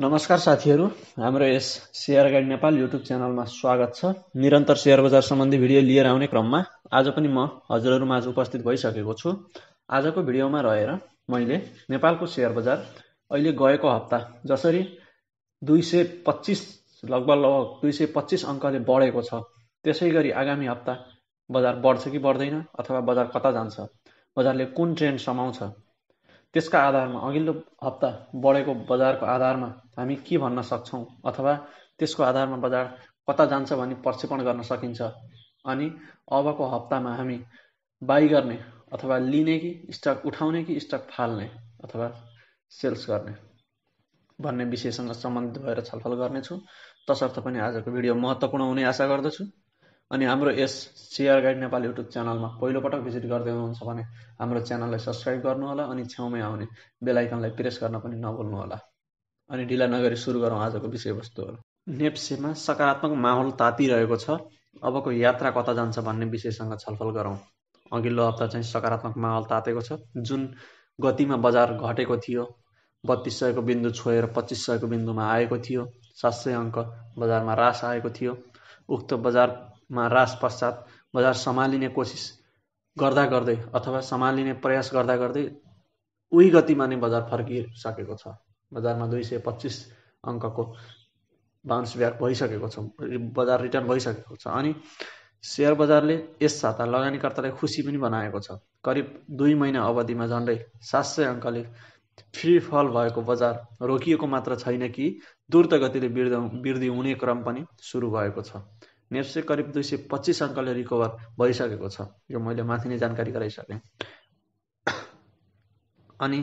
नमस्कार साथीहरू हाम्रो यस सेयर गाइड नेपाल युट्युब च्यानलमा स्वागत छ निरन्तर सेयर बजार सम्बन्धी भिडियो लिएर आउने क्रममा आज पनि म हजुरहरूमा आज उपस्थित भइसकेको छु आजको भिडियोमा रहेर मैले नेपालको सेयर बजार अहिले गएको हप्ता जसरी दुई सय पच्चिस लगभग लगभग दुई सय पच्चिस अङ्कले बढेको छ त्यसै गरी आगामी हप्ता बजार बढ्छ कि बढ्दैन अथवा बजार कता जान्छ बजारले कुन ट्रेन्ड समाउँछ त्यसका आधारमा अघिल्लो हप्ता बढेको बजारको आधारमा हामी के भन्न सक्छौँ अथवा त्यसको आधारमा बजार कता जान्छ भन्ने प्रक्षेपण गर्न सकिन्छ अनि अबको हप्तामा हामी बाई गर्ने अथवा लिने कि स्टक उठाउने कि स्टक फाल्ने अथवा सेल्स गर्ने भन्ने विषयसँग सम्बन्धित भएर छलफल गर्नेछु तसर्थ पनि आजको भिडियो महत्त्वपूर्ण हुने आशा गर्दछु अनि हाम्रो यस सिआर गाइड नेपाल युट्युब च्यानलमा पहिलोपटक भिजिट गर्दै हुनुहुन्छ भने हाम्रो च्यानललाई सब्सक्राइब गर्नुहोला अनि छेउमै आउने बेलायकनलाई प्रेस गर्न पनि नभुल्नुहोला अनि ढिला नगरी सुरु गरौँ आजको विषयवस्तु हो नेप्सेमा सकारात्मक माहौल तातिरहेको छ अबको यात्रा कता जान्छ भन्ने विषयसँग छलफल गरौँ अघिल्लो हप्ता चाहिँ सकारात्मक माहौल तातेको छ जुन गतिमा बजार घटेको थियो बत्तिस सयको बिन्दु छोएर पच्चिस सयको बिन्दुमा आएको थियो सात सय अङ्क बजारमा रास आएको थियो उक्त बजार मा रास पश्चात बजार सम्हालिने कोसिस गर्दा गर्दै अथवा सम्हालिने प्रयास गर्दा गर्दै उही गतिमा नै बजार फर्किसकेको छ बजारमा दुई सय पच्चिस अङ्कको बााउन्स ब्याक भइसकेको छ बजार रिटर्न भइसकेको छ अनि सेयर बजारले यस साता लगानीकर्तालाई खुसी पनि बनाएको छ करिब दुई महिना अवधिमा झन्डै सात सय अङ्कले फ्री फल भएको बजार रोकिएको मात्र छैन कि द्रुत गतिले वृद्धि हुने क्रम पनि सुरु भएको छ नेप्से चाहिँ करिब दुई सय पच्चिस अङ्कले रिकभर भइसकेको छ यो मैले माथि नै जानकारी गराइसकेँ अनि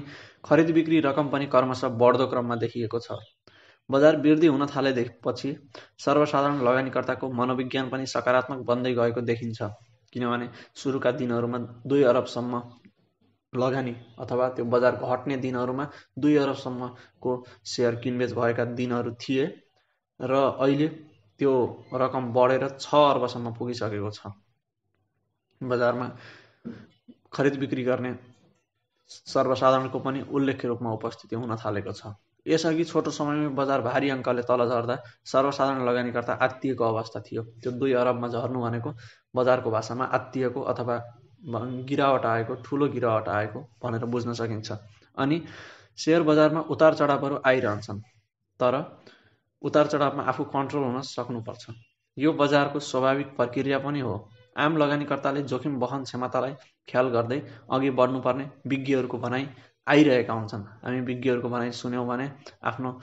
खरिद बिक्री रकम पनि क्रमशः बढ्दो क्रममा देखिएको छ बजार वृद्धि हुन थालेपछि सर्वसाधारण लगानीकर्ताको मनोविज्ञान पनि सकारात्मक बन्दै गएको देखिन्छ किनभने सुरुका दिनहरूमा दुई अरबसम्म लगानी अथवा त्यो बजार घट्ने दिनहरूमा दुई अरबसम्मको सेयर किनबेच भएका दिनहरू थिए र अहिले त्यो रकम बढेर छ अर्बसम्म पुगिसकेको छ बजारमा खरिद बिक्री गर्ने सर्वसाधारणको पनि उल्लेख्य रूपमा उपस्थिति हुन थालेको छ यसअघि छोटो समयमै बजार भारी अङ्कले तल झर्दा सर्वसाधारण लगानीकर्ता आत्तिएको अवस्था थियो त्यो दुई अरबमा झर्नु भनेको बजारको भाषामा आत्तिएको अथवा गिरावट आएको ठुलो गिरावट आएको भनेर बुझ्न सकिन्छ अनि सेयर बजारमा उतार चढावहरू आइरहन्छन् तर उतार चढावमा आफू कन्ट्रोल हुन सक्नुपर्छ यो बजारको स्वाभाविक प्रक्रिया पनि हो आम लगानीकर्ताले जोखिम वहन क्षमतालाई ख्याल गर्दै अघि बढ्नुपर्ने विज्ञहरूको भनाइ आइरहेका हुन्छन् हामी विज्ञहरूको भनाइ सुन्यौँ भने आफ्नो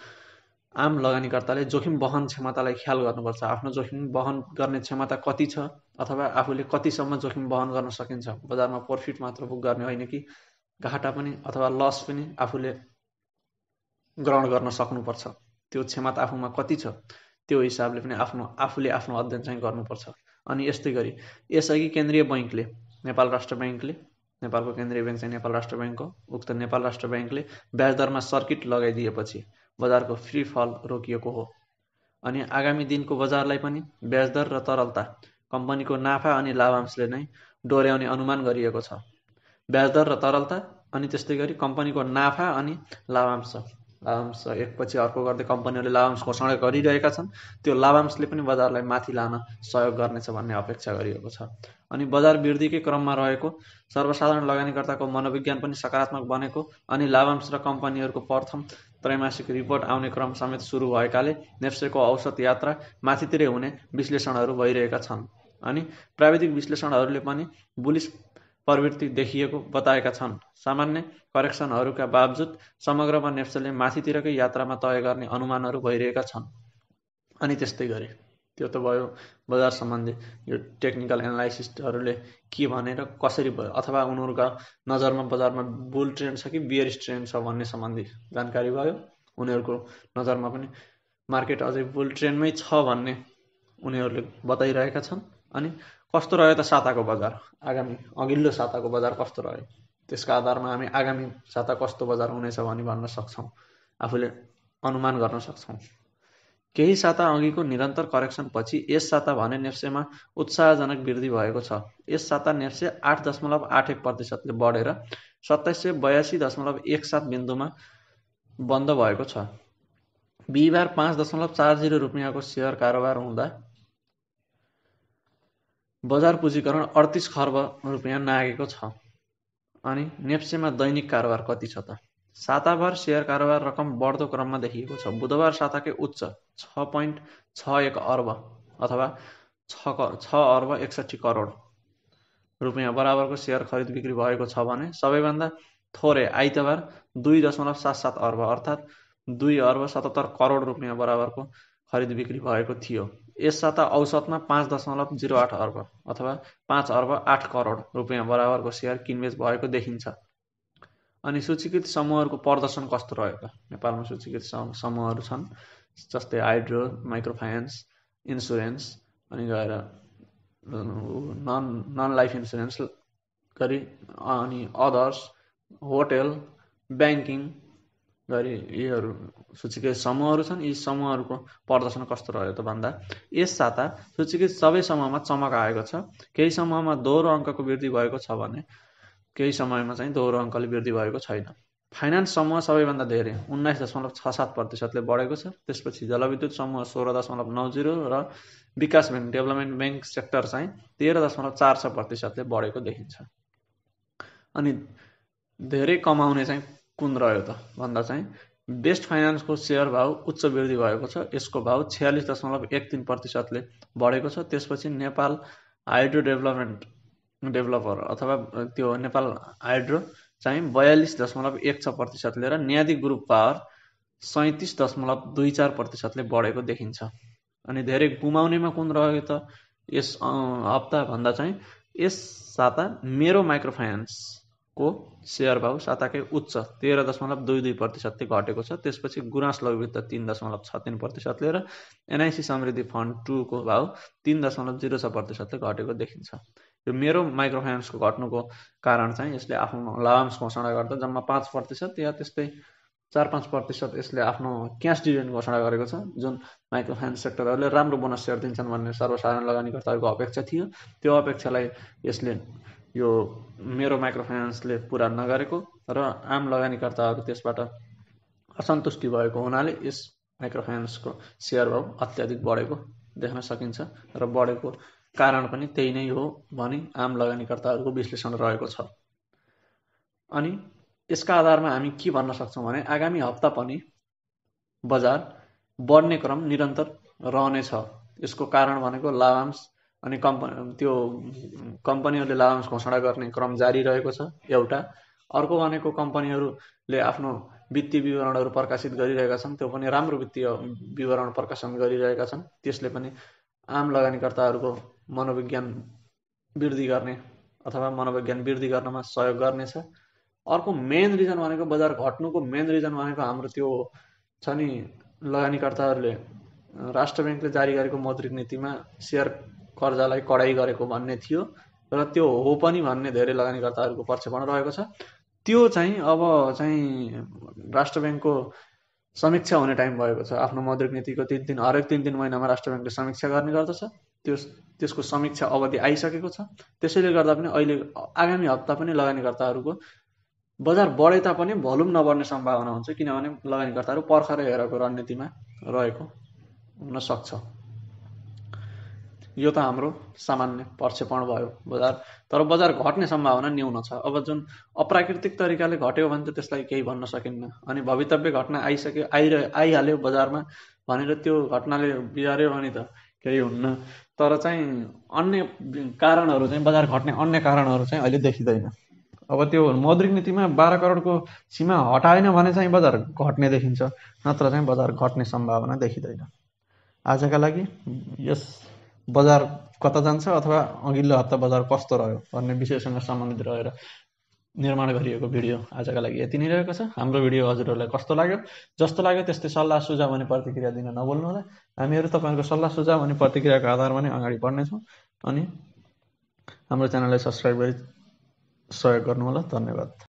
आम लगानीकर्ताले जोखिम वहन क्षमतालाई ख्याल गर्नुपर्छ आफ्नो जोखिम बहन गर्ने क्षमता कति छ अथवा आफूले कतिसम्म जोखिम बहन गर्न सकिन्छ बजारमा प्रफिट मात्र बुक गर्ने होइन कि घाटा पनि अथवा लस पनि आफूले ग्रहण गर्न सक्नुपर्छ त्यो क्षमता आफूमा कति छ त्यो हिसाबले पनि आफ्नो आफूले आफ्नो अध्ययन चाहिँ गर्नुपर्छ अनि यस्तै गरी यसअघि केन्द्रीय बैङ्कले नेपाल राष्ट्र ब्याङ्कले नेपालको केन्द्रीय ब्याङ्क चाहिँ नेपाल राष्ट्र ब्याङ्क हो उक्त नेपाल राष्ट्र ब्याङ्कले ब्याजदरमा दरमा सर्किट लगाइदिएपछि बजारको फ्री फल रोकिएको हो अनि आगामी दिनको बजारलाई पनि ब्याजदर र तरलता कम्पनीको नाफा अनि लाभांशले नै डोर्याउने अनुमान गरिएको छ ब्याजदर र तरलता अनि त्यस्तै गरी कम्पनीको नाफा अनि लाभांश लाभांश एकपछि अर्को गर्दै कम्पनीहरूले लाभांश घोषणा गरिरहेका छन् त्यो लाभांशले पनि बजारलाई माथि लान सहयोग गर्नेछ भन्ने अपेक्षा गरिएको छ अनि बजार वृद्धिकै क्रममा रहेको सर्वसाधारण लगानीकर्ताको मनोविज्ञान पनि सकारात्मक बनेको अनि लाभांश र कम्पनीहरूको प्रथम त्रैमासिक रिपोर्ट आउने क्रम समेत सुरु भएकाले नेप्सेको औसत यात्रा माथितिरै हुने विश्लेषणहरू भइरहेका छन् अनि प्राविधिक विश्लेषणहरूले पनि बुलिस प्रवृत्ति देखिएको बताएका छन् सामान्य करेक्सनहरूका बावजुद समग्रमा नेप्सेलले माथितिरकै यात्रामा तय गर्ने अनुमानहरू भइरहेका छन् अनि त्यस्तै गरे त्यो त भयो बजार सम्बन्धी यो टेक्निकल एनालाइसिस्टहरूले के भनेर कसरी भयो अथवा उनीहरूका नजरमा बजारमा बुल ट्रेन छ कि बियर ट्रेन छ भन्ने सम्बन्धी जानकारी भयो उनीहरूको नजरमा पनि मार्केट अझै बुल ट्रेनमै छ भन्ने उनीहरूले बताइरहेका छन् अनि कस्तो रह्यो त साताको बजार आगामी अघिल्लो साताको बजार कस्तो रह्यो त्यसका आधारमा हामी आगामी साता कस्तो बजार हुनेछ भनी भन्न सक्छौँ आफूले अनुमान गर्न सक्छौँ केही साता अघिको निरन्तर करेक्सन पछि यस साता भने नेप्सेमा उत्साहजनक वृद्धि भएको छ यस साता नेप्से आठ दशमलव आठ एक प्रतिशतले बढेर सत्ताइस सय बयासी दशमलव एक सात बिन्दुमा बन्द भएको छ बिहिबार पाँच दशमलव चार जिरो रुपियाँको सेयर कारोबार हुँदा बजार पुँजीकरण अडतिस खर्ब रुपियाँ नागेको छ। अनि नेप्सेमा दैनिक कारोबार कति छ त? साताभर सेयर कारोबार रकम बढ्दो क्रममा देखिएको छ। बुधबार साताकै उच्च छ पोइन्ट छ एक अर्ब अथवा छ अर्ब एकसट्ठी करोड रुपियाँ बराबरको सेयर खरिद बिक्री भएको छ भने सबैभन्दा थोरै आइतबार दुई दशमलव सात सात अर्ब अर्थात् दुई अर्ब सतहत्तर करोड रुपियाँ बराबरको खरिद बिक्री भएको थियो यस साथै औसतमा पाँच दशमलव जिरो आठ अर्ब अथवा पाँच अर्ब आठ करोड रुपियाँ बराबरको सेयर किनबेच भएको देखिन्छ अनि सूचीकृत समूहहरूको प्रदर्शन कस्तो रह्यो त नेपालमा सूचीकृत समूहहरू छन् जस्तै हाइड्रो माइक्रोफाइनेन्स इन्सुरेन्स अनि गएर नन नन लाइफ इन्सुरेन्स गरी अनि अदर्स होटेल ब्याङ्किङ गरी यीहरू सूचीकृत समूहहरू छन् यी समूहहरूको प्रदर्शन कस्तो रह्यो त भन्दा यस साता सूचीकृत सबै समूहमा चमक आएको छ केही समूहमा दोहोरो अङ्कको वृद्धि भएको छ भने केही समयमा चाहिँ दोहोरो अङ्कले वृद्धि भएको छैन फाइनेन्स समूह सबैभन्दा धेरै उन्नाइस दशमलव छ सात प्रतिशतले बढेको छ त्यसपछि जलविद्युत समूह सोह्र दशमलव नौ जिरो र विकास ब्याङ्क डेभलपमेन्ट ब्याङ्क सेक्टर चाहिँ तेह्र दशमलव चार छ प्रतिशतले बढेको देखिन्छ अनि धेरै कमाउने चाहिँ कुन रह्यो त भन्दा चाहिँ बेस्ट फाइनेन्सको सेयर भाव उच्च वृद्धि भएको छ यसको भाव छ्यालिस दशमलव एक तिन प्रतिशतले बढेको छ त्यसपछि नेपाल हाइड्रो डेभलपमेन्ट डेभलपर अथवा त्यो नेपाल हाइड्रो चाहिँ बयालिस दशमलव एक छ प्रतिशतले र न्यादि ग्रुप पावर सैँतिस दशमलव दुई चार प्रतिशतले बढेको देखिन्छ अनि धेरै गुमाउनेमा कुन रह्यो त यस हप्ताभन्दा चाहिँ यस साता मेरो माइक्रो फाइनेन्स को सेयर भाउ साताकै उच्च तेह्र दशमलव दुई दुई प्रतिशतले घटेको छ त्यसपछि गुराँस लघुवित्त तिन दशमलव छ तिन प्रतिशतले र एनआइसी समृद्धि फन्ड टूको भाउ तिन दशमलव जिरो छ प्रतिशतले घटेको देखिन्छ यो मेरो माइक्रो फाइनेन्सको घट्नुको कारण चाहिँ यसले आफ्नो लाभांश घोषणा गर्दा जम्मा पाँच प्रतिशत या त्यस्तै चार पाँच प्रतिशत यसले आफ्नो क्यास डिभिडेन्ड घोषणा गरेको छ जुन माइक्रो फाइनेन्स सेक्टरहरूले राम्रो बोनस सेयर दिन्छन् भन्ने सर्वसाधारण लगानीकर्ताहरूको अपेक्षा थियो त्यो अपेक्षालाई यसले यो मेरो माइक्रोफाइनेन्सले पुरा नगरेको र आम लगानीकर्ताहरू त्यसबाट असन्तुष्टि भएको हुनाले यस माइक्रोफाइनेन्सको सेयर भाउ अत्याधिक बढेको देख्न सकिन्छ र बढेको कारण पनि त्यही नै हो भनी आम लगानीकर्ताहरूको विश्लेषण रहेको छ अनि यसका आधारमा हामी के भन्न सक्छौँ भने आगामी हप्ता पनि बजार बढ्ने क्रम निरन्तर रहनेछ यसको कारण भनेको लाभांश अनि कम्प त्यो कम्पनीहरूले लाभांश घोषणा गर्ने क्रम जारी रहेको छ एउटा अर्को भनेको कम्पनीहरूले आफ्नो वित्तीय विवरणहरू प्रकाशित गरिरहेका छन् त्यो पनि राम्रो वित्तीय विवरण प्रकाशन गरिरहेका छन् त्यसले पनि आम लगानीकर्ताहरूको मनोविज्ञान वृद्धि गर्ने अथवा मनोविज्ञान वृद्धि गर्नमा सहयोग गर्नेछ अर्को मेन रिजन भनेको बजार घट्नुको मेन रिजन भनेको हाम्रो त्यो छ नि लगानीकर्ताहरूले राष्ट्र ब्याङ्कले जारी गरेको मौद्रिक नीतिमा सेयर कर्जालाई कडाई गरेको भन्ने थियो र त्यो हो पनि भन्ने धेरै लगानीकर्ताहरूको प्रक्षेपण रहेको छ त्यो चाहिँ अब चाहिँ राष्ट्र ब्याङ्कको समीक्षा हुने टाइम भएको छ आफ्नो मौद्रिक नीतिको तिन दिन हरेक तिन दिन महिनामा राष्ट्र ब्याङ्कले समीक्षा गर्ने गर्दछ त्यस त्यसको समीक्षा अवधि आइसकेको छ त्यसैले गर्दा पनि अहिले आगामी हप्ता पनि लगानीकर्ताहरूको बजार बढे तापनि भलुम नबढ्ने सम्भावना हुन्छ किनभने लगानीकर्ताहरू पर्खरै हेरेको रणनीतिमा रहेको हुनसक्छ यो त हाम्रो सामान्य प्रक्षेपण भयो बजार तर बजार घट्ने सम्भावना न्यून छ अब जुन अप्राकृतिक तरिकाले घट्यो भने त त्यसलाई केही भन्न सकिन्न अनि भवितव्य घटना आइसक्यो आइरह आइहाल्यो बजारमा भनेर त्यो घटनाले बिगार्यो भने त केही हुन्न तर चाहिँ अन्य कारणहरू चाहिँ बजार घट्ने अन्य कारणहरू चाहिँ अहिले देखिँदैन अब त्यो मौद्रिक नीतिमा बाह्र करोडको सीमा हटाएन भने चाहिँ बजार घट्ने देखिन्छ नत्र चाहिँ बजार घट्ने सम्भावना देखिँदैन आजका लागि यस बजार कता जान्छ अथवा अघिल्लो हप्ता बजार कस्तो रह्यो भन्ने विषयसँग सम्बन्धित रहेर निर्माण गरिएको भिडियो आजका लागि यति नै रहेको छ हाम्रो भिडियो हजुरहरूलाई कस्तो लाग्यो जस्तो लाग्यो त्यस्तै सल्लाह सुझाव अनि प्रतिक्रिया दिन होला हामीहरू तपाईँहरूको सल्लाह सुझाव अनि प्रतिक्रियाको आधारमा नै अगाडि बढ्नेछौँ अनि हाम्रो च्यानललाई सब्सक्राइब गरी सहयोग गर्नुहोला धन्यवाद